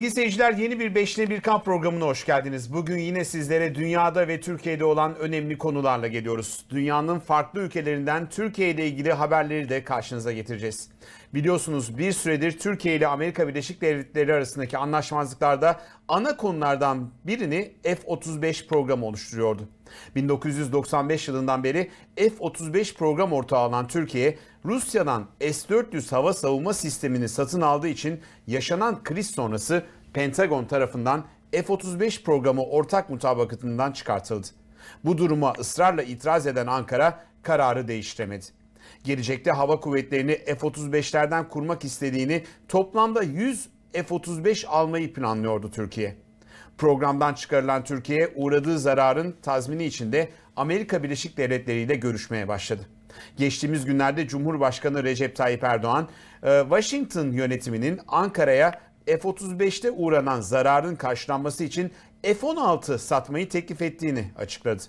Sevgili seyirciler yeni bir 5'le bir kamp programına hoş geldiniz. Bugün yine sizlere dünyada ve Türkiye'de olan önemli konularla geliyoruz. Dünyanın farklı ülkelerinden Türkiye ile ilgili haberleri de karşınıza getireceğiz. Biliyorsunuz bir süredir Türkiye ile Amerika Birleşik Devletleri arasındaki anlaşmazlıklarda ana konulardan birini F-35 programı oluşturuyordu. 1995 yılından beri F-35 program ortağı olan Türkiye, Rusya'dan S-400 hava savunma sistemini satın aldığı için yaşanan kriz sonrası Pentagon tarafından F-35 programı ortak mutabakatından çıkartıldı. Bu duruma ısrarla itiraz eden Ankara kararı değiştiremedi. Gelecekte hava kuvvetlerini F-35'lerden kurmak istediğini toplamda 100 F-35 almayı planlıyordu Türkiye. Programdan çıkarılan Türkiye uğradığı zararın tazmini için de Amerika Birleşik Devletleri ile görüşmeye başladı. Geçtiğimiz günlerde Cumhurbaşkanı Recep Tayyip Erdoğan, e, Washington yönetiminin Ankara'ya F-35'te uğranan zararın karşılanması için F-16 satmayı teklif ettiğini açıkladı.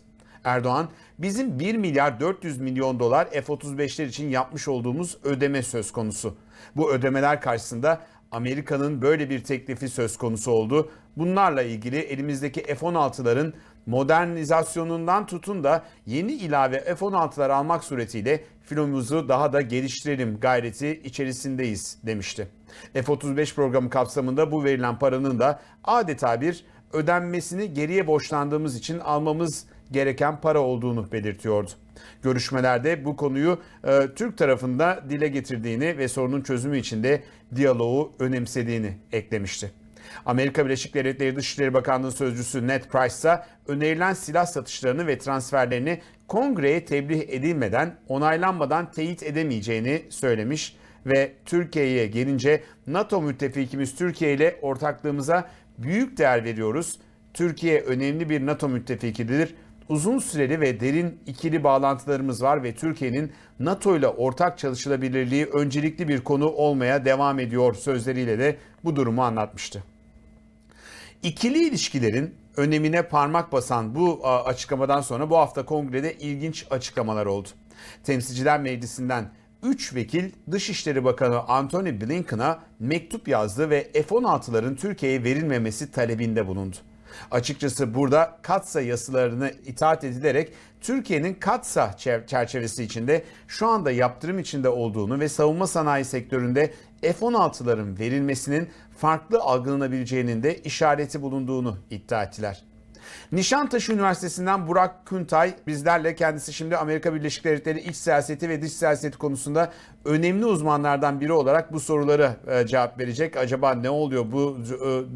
Erdoğan, bizim 1 milyar 400 milyon dolar F-35'ler için yapmış olduğumuz ödeme söz konusu. Bu ödemeler karşısında Amerika'nın böyle bir teklifi söz konusu oldu. Bunlarla ilgili elimizdeki F-16'ların modernizasyonundan tutun da yeni ilave F-16'lar almak suretiyle filomuzu daha da geliştirelim gayreti içerisindeyiz demişti. F-35 programı kapsamında bu verilen paranın da adeta bir ödenmesini geriye borçlandığımız için almamız gereken para olduğunu belirtiyordu. Görüşmelerde bu konuyu e, Türk tarafında dile getirdiğini ve sorunun çözümü için de diyaloğu önemsediğini eklemişti. Amerika Birleşik Devletleri Dışişleri Bakanlığı Sözcüsü Ned Price ise önerilen silah satışlarını ve transferlerini kongreye tebliğ edilmeden, onaylanmadan teyit edemeyeceğini söylemiş ve Türkiye'ye gelince NATO müttefikimiz Türkiye ile ortaklığımıza büyük değer veriyoruz. Türkiye önemli bir NATO müttefikidir uzun süreli ve derin ikili bağlantılarımız var ve Türkiye'nin NATO ile ortak çalışılabilirliği öncelikli bir konu olmaya devam ediyor sözleriyle de bu durumu anlatmıştı. İkili ilişkilerin önemine parmak basan bu açıklamadan sonra bu hafta kongrede ilginç açıklamalar oldu. Temsilciler Meclisi'nden 3 vekil Dışişleri Bakanı Antony Blinken'a mektup yazdı ve F-16'ların Türkiye'ye verilmemesi talebinde bulundu. Açıkçası burada katsa yasalarını itaat edilerek Türkiye'nin katsa çerçevesi içinde şu anda yaptırım içinde olduğunu ve savunma sanayi sektöründe F-16'ların verilmesinin farklı algılanabileceğinin de işareti bulunduğunu iddia ettiler. Nişantaşı Üniversitesi'nden Burak Küntay bizlerle kendisi şimdi Amerika Birleşik Devletleri iç siyaseti ve dış siyaseti konusunda önemli uzmanlardan biri olarak bu soruları e, cevap verecek. Acaba ne oluyor bu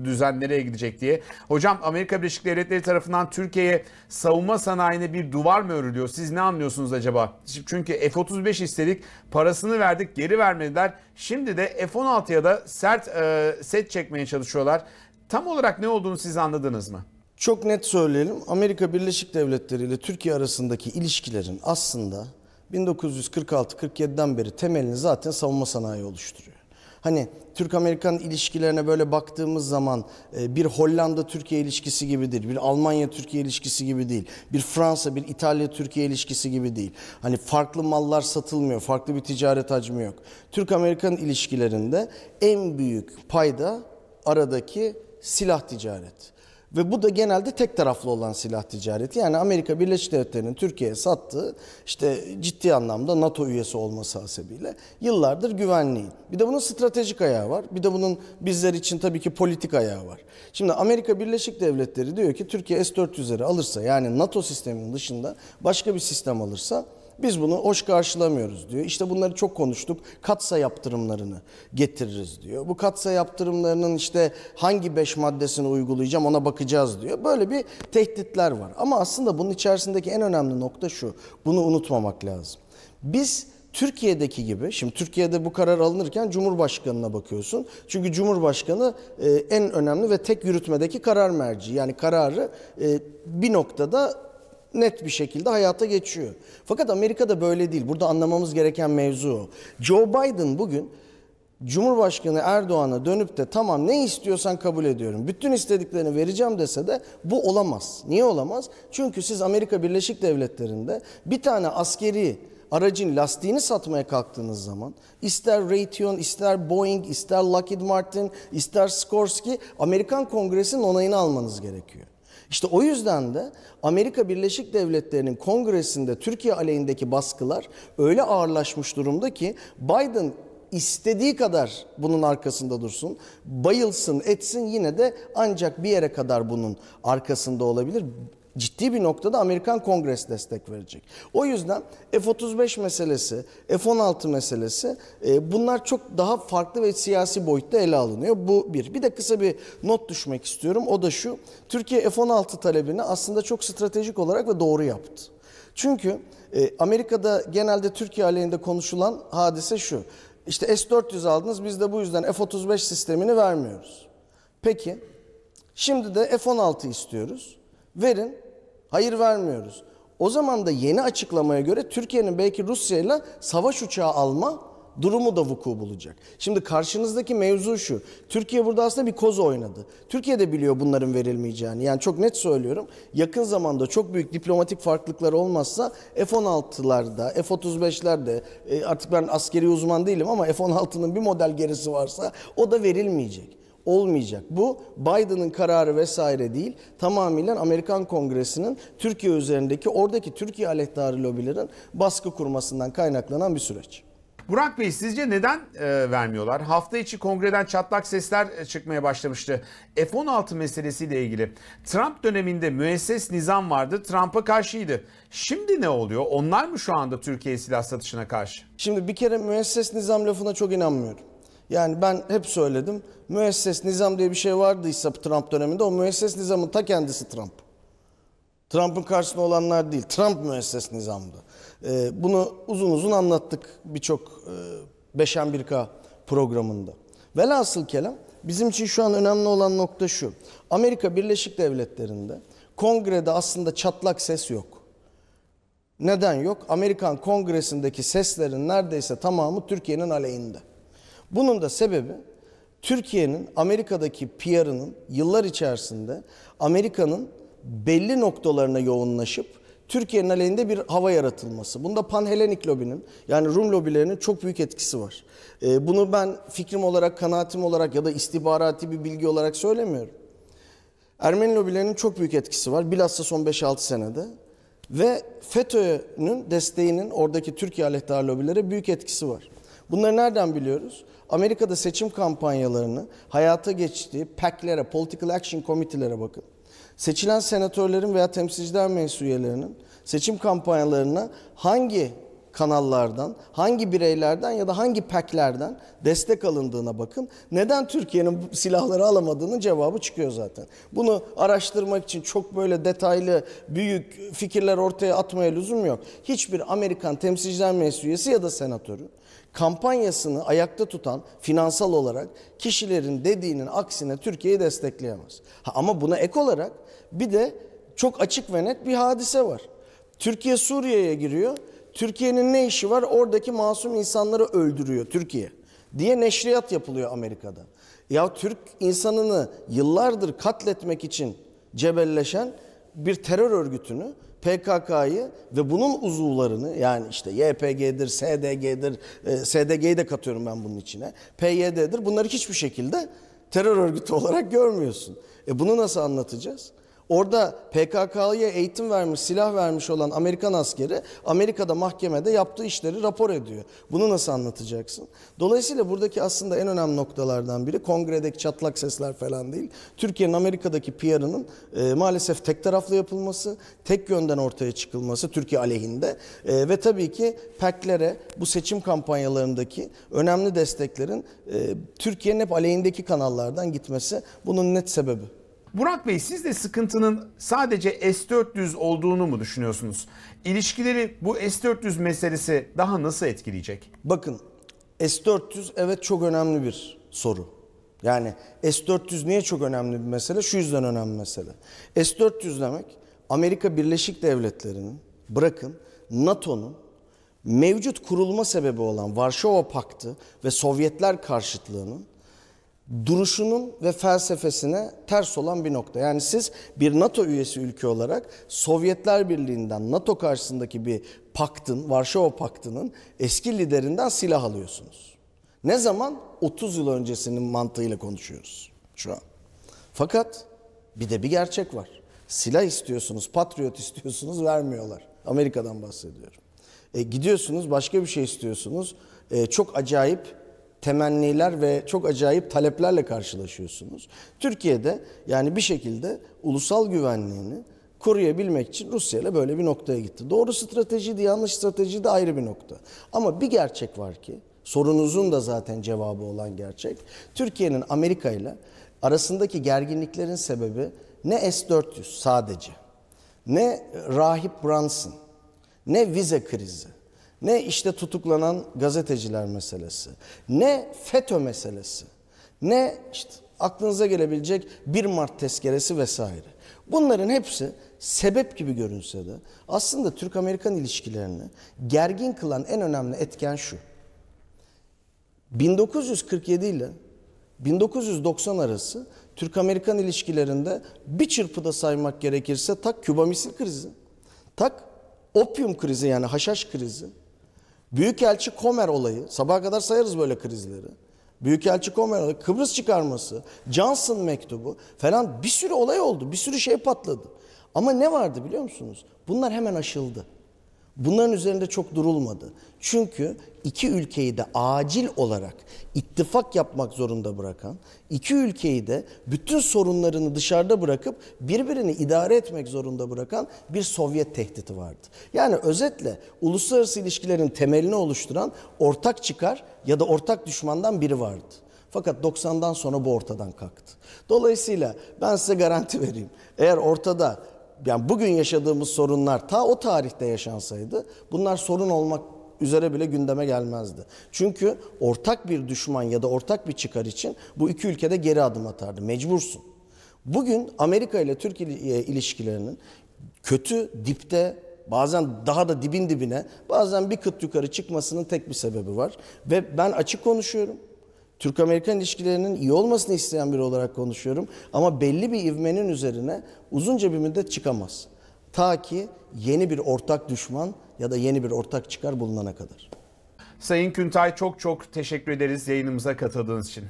e, düzen nereye gidecek diye. Hocam Amerika Birleşik Devletleri tarafından Türkiye'ye savunma sanayine bir duvar mı örülüyor? Siz ne anlıyorsunuz acaba? Çünkü F-35 istedik, parasını verdik, geri vermediler. Şimdi de F-16'ya da sert e, set çekmeye çalışıyorlar. Tam olarak ne olduğunu siz anladınız mı? Çok net söyleyelim. Amerika Birleşik Devletleri ile Türkiye arasındaki ilişkilerin aslında 1946-47'den beri temelini zaten savunma sanayi oluşturuyor. Hani Türk-Amerikan ilişkilerine böyle baktığımız zaman e, bir Hollanda-Türkiye ilişkisi gibi değil, bir Almanya-Türkiye ilişkisi gibi değil, bir Fransa, bir İtalya-Türkiye ilişkisi gibi değil. Hani farklı mallar satılmıyor, farklı bir ticaret hacmi yok. Türk-Amerikan ilişkilerinde en büyük payda aradaki silah ticareti. Ve bu da genelde tek taraflı olan silah ticareti. Yani Amerika Birleşik Devletleri'nin Türkiye'ye sattığı işte ciddi anlamda NATO üyesi olması hasebiyle yıllardır güvenliğin. Bir de bunun stratejik ayağı var. Bir de bunun bizler için tabii ki politik ayağı var. Şimdi Amerika Birleşik Devletleri diyor ki Türkiye S-400'leri alırsa yani NATO sisteminin dışında başka bir sistem alırsa biz bunu hoş karşılamıyoruz diyor. İşte bunları çok konuştuk. Katsa yaptırımlarını getiririz diyor. Bu katsa yaptırımlarının işte hangi beş maddesini uygulayacağım ona bakacağız diyor. Böyle bir tehditler var. Ama aslında bunun içerisindeki en önemli nokta şu. Bunu unutmamak lazım. Biz Türkiye'deki gibi, şimdi Türkiye'de bu karar alınırken Cumhurbaşkanı'na bakıyorsun. Çünkü Cumhurbaşkanı e, en önemli ve tek yürütmedeki karar merci. Yani kararı e, bir noktada net bir şekilde hayata geçiyor. Fakat Amerika'da böyle değil. Burada anlamamız gereken mevzu o. Joe Biden bugün Cumhurbaşkanı Erdoğan'a dönüp de tamam ne istiyorsan kabul ediyorum. Bütün istediklerini vereceğim dese de bu olamaz. Niye olamaz? Çünkü siz Amerika Birleşik Devletleri'nde bir tane askeri aracın lastiğini satmaya kalktığınız zaman ister Raytheon, ister Boeing, ister Lockheed Martin, ister Skorsky Amerikan Kongresi'nin onayını almanız gerekiyor. İşte o yüzden de Amerika Birleşik Devletleri'nin kongresinde Türkiye aleyhindeki baskılar öyle ağırlaşmış durumda ki Biden istediği kadar bunun arkasında dursun, bayılsın, etsin yine de ancak bir yere kadar bunun arkasında olabilir ciddi bir noktada Amerikan Kongresi destek verecek. O yüzden F-35 meselesi, F-16 meselesi e, bunlar çok daha farklı ve siyasi boyutta ele alınıyor. Bu bir. Bir de kısa bir not düşmek istiyorum. O da şu. Türkiye F-16 talebini aslında çok stratejik olarak ve doğru yaptı. Çünkü e, Amerika'da genelde Türkiye aleyhinde konuşulan hadise şu. İşte S-400 aldınız biz de bu yüzden F-35 sistemini vermiyoruz. Peki şimdi de F-16 istiyoruz. Verin Hayır vermiyoruz. O zaman da yeni açıklamaya göre Türkiye'nin belki Rusya ile savaş uçağı alma durumu da vuku bulacak. Şimdi karşınızdaki mevzu şu. Türkiye burada aslında bir koz oynadı. Türkiye de biliyor bunların verilmeyeceğini. Yani çok net söylüyorum. Yakın zamanda çok büyük diplomatik farklılıklar olmazsa F-16'larda, F-35'lerde e, artık ben askeri uzman değilim ama F-16'nın bir model gerisi varsa o da verilmeyecek olmayacak. Bu Biden'ın kararı vesaire değil. Tamamıyla Amerikan Kongresi'nin Türkiye üzerindeki oradaki Türkiye aleyhtarı lobilerin baskı kurmasından kaynaklanan bir süreç. Burak Bey sizce neden e, vermiyorlar? Hafta içi kongreden çatlak sesler e, çıkmaya başlamıştı. F-16 meselesiyle ilgili. Trump döneminde müesses nizam vardı. Trump'a karşıydı. Şimdi ne oluyor? Onlar mı şu anda Türkiye silah satışına karşı? Şimdi bir kere müesses nizam lafına çok inanmıyorum. Yani ben hep söyledim. Müesses nizam diye bir şey vardıysa Trump döneminde o müesses nizamın ta kendisi Trump. Trump'ın karşısında olanlar değil. Trump müesses nizamdı. Ee, bunu uzun uzun anlattık birçok e, 5M1K programında. Velhasıl kelam bizim için şu an önemli olan nokta şu. Amerika Birleşik Devletleri'nde kongrede aslında çatlak ses yok. Neden yok? Amerikan kongresindeki seslerin neredeyse tamamı Türkiye'nin aleyhinde. Bunun da sebebi Türkiye'nin Amerika'daki PR'ının yıllar içerisinde Amerika'nın belli noktalarına yoğunlaşıp Türkiye'nin aleyhinde bir hava yaratılması. Bunda Panhelenik lobinin yani Rum lobilerinin çok büyük etkisi var. Ee, bunu ben fikrim olarak, kanaatim olarak ya da istihbarati bir bilgi olarak söylemiyorum. Ermeni lobilerinin çok büyük etkisi var. Bilhassa son 5-6 senede. Ve FETÖ'nün desteğinin oradaki Türkiye aleyhtarı lobilere büyük etkisi var. Bunları nereden biliyoruz? Amerika'da seçim kampanyalarını hayata geçtiği PAC'lere, Political Action Committee'lere bakın. Seçilen senatörlerin veya temsilciler mensuyelerinin seçim kampanyalarına hangi kanallardan, hangi bireylerden ya da hangi peklerden destek alındığına bakın. Neden Türkiye'nin silahları alamadığının cevabı çıkıyor zaten. Bunu araştırmak için çok böyle detaylı, büyük fikirler ortaya atmaya lüzum yok. Hiçbir Amerikan temsilciler meclis ya da senatörü kampanyasını ayakta tutan finansal olarak kişilerin dediğinin aksine Türkiye'yi destekleyemez. Ha, ama buna ek olarak bir de çok açık ve net bir hadise var. Türkiye Suriye'ye giriyor. Türkiye'nin ne işi var? Oradaki masum insanları öldürüyor Türkiye diye neşriyat yapılıyor Amerika'da. Ya Türk insanını yıllardır katletmek için cebelleşen bir terör örgütünü PKK'yı ve bunun uzuvlarını yani işte YPG'dir, SDG'dir, e, SDG'yi de katıyorum ben bunun içine, PYD'dir bunları hiçbir şekilde terör örgütü olarak görmüyorsun. E bunu nasıl anlatacağız? Orada PKK'ya eğitim vermiş, silah vermiş olan Amerikan askeri Amerika'da mahkemede yaptığı işleri rapor ediyor. Bunu nasıl anlatacaksın? Dolayısıyla buradaki aslında en önemli noktalardan biri kongredeki çatlak sesler falan değil. Türkiye'nin Amerika'daki PR'ının e, maalesef tek taraflı yapılması, tek yönden ortaya çıkılması Türkiye aleyhinde e, ve tabii ki PAC'lere e bu seçim kampanyalarındaki önemli desteklerin e, Türkiye'nin hep aleyhindeki kanallardan gitmesi bunun net sebebi. Burak Bey siz de sıkıntının sadece S-400 olduğunu mu düşünüyorsunuz? İlişkileri bu S-400 meselesi daha nasıl etkileyecek? Bakın S-400 evet çok önemli bir soru. Yani S-400 niye çok önemli bir mesele? Şu yüzden önemli mesele. S-400 demek Amerika Birleşik Devletleri'nin, bırakın NATO'nun mevcut kurulma sebebi olan Varşova Paktı ve Sovyetler karşıtlığının duruşunun ve felsefesine ters olan bir nokta. Yani siz bir NATO üyesi ülke olarak Sovyetler Birliği'nden NATO karşısındaki bir paktın, Varşova Paktı'nın eski liderinden silah alıyorsunuz. Ne zaman? 30 yıl öncesinin mantığıyla konuşuyoruz şu an. Fakat bir de bir gerçek var. Silah istiyorsunuz, patriot istiyorsunuz vermiyorlar. Amerika'dan bahsediyorum. E, gidiyorsunuz başka bir şey istiyorsunuz. E, çok acayip temenniler ve çok acayip taleplerle karşılaşıyorsunuz. Türkiye'de yani bir şekilde ulusal güvenliğini koruyabilmek için Rusya ile böyle bir noktaya gitti. Doğru stratejiydi, yanlış stratejiydi ayrı bir nokta. Ama bir gerçek var ki, sorunuzun da zaten cevabı olan gerçek. Türkiye'nin Amerika ile arasındaki gerginliklerin sebebi ne S-400 sadece, ne Rahip Brunson, ne vize krizi, ne işte tutuklanan gazeteciler meselesi, ne FETÖ meselesi, ne işte aklınıza gelebilecek 1 Mart tezkeresi vesaire. Bunların hepsi sebep gibi görünse de aslında Türk-Amerikan ilişkilerini gergin kılan en önemli etken şu. 1947 ile 1990 arası Türk-Amerikan ilişkilerinde bir çırpıda saymak gerekirse tak Küba misil krizi, tak opium krizi yani haşhaş krizi, Büyükelçi Komer olayı, sabaha kadar sayarız böyle krizleri. Büyükelçi Komer olayı, Kıbrıs çıkarması, Johnson mektubu falan bir sürü olay oldu. Bir sürü şey patladı. Ama ne vardı biliyor musunuz? Bunlar hemen aşıldı. Bunların üzerinde çok durulmadı. Çünkü iki ülkeyi de acil olarak ittifak yapmak zorunda bırakan, iki ülkeyi de bütün sorunlarını dışarıda bırakıp birbirini idare etmek zorunda bırakan bir Sovyet tehdidi vardı. Yani özetle uluslararası ilişkilerin temelini oluşturan ortak çıkar ya da ortak düşmandan biri vardı. Fakat 90'dan sonra bu ortadan kalktı. Dolayısıyla ben size garanti vereyim. Eğer ortada yani bugün yaşadığımız sorunlar ta o tarihte yaşansaydı bunlar sorun olmak üzere bile gündeme gelmezdi. Çünkü ortak bir düşman ya da ortak bir çıkar için bu iki ülkede geri adım atardı. Mecbursun. Bugün Amerika ile Türkiye e, ilişkilerinin kötü, dipte, bazen daha da dibin dibine, bazen bir kıt yukarı çıkmasının tek bir sebebi var. Ve ben açık konuşuyorum. Türk-Amerikan ilişkilerinin iyi olmasını isteyen biri olarak konuşuyorum. Ama belli bir ivmenin üzerine uzunca bir müddet çıkamaz. Ta ki yeni bir ortak düşman ya da yeni bir ortak çıkar bulunana kadar. Sayın Küntay çok çok teşekkür ederiz yayınımıza katıldığınız için.